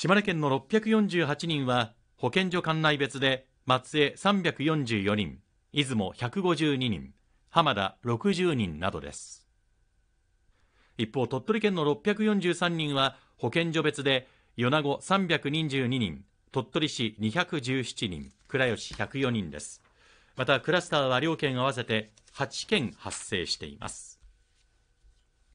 島根県の648人は保健所管内別で松江344人出雲152人浜田60人などです一方鳥取県の643人は保健所別で米子322人鳥取市217人倉吉104人ですまたクラスターは両県合わせて8件発生しています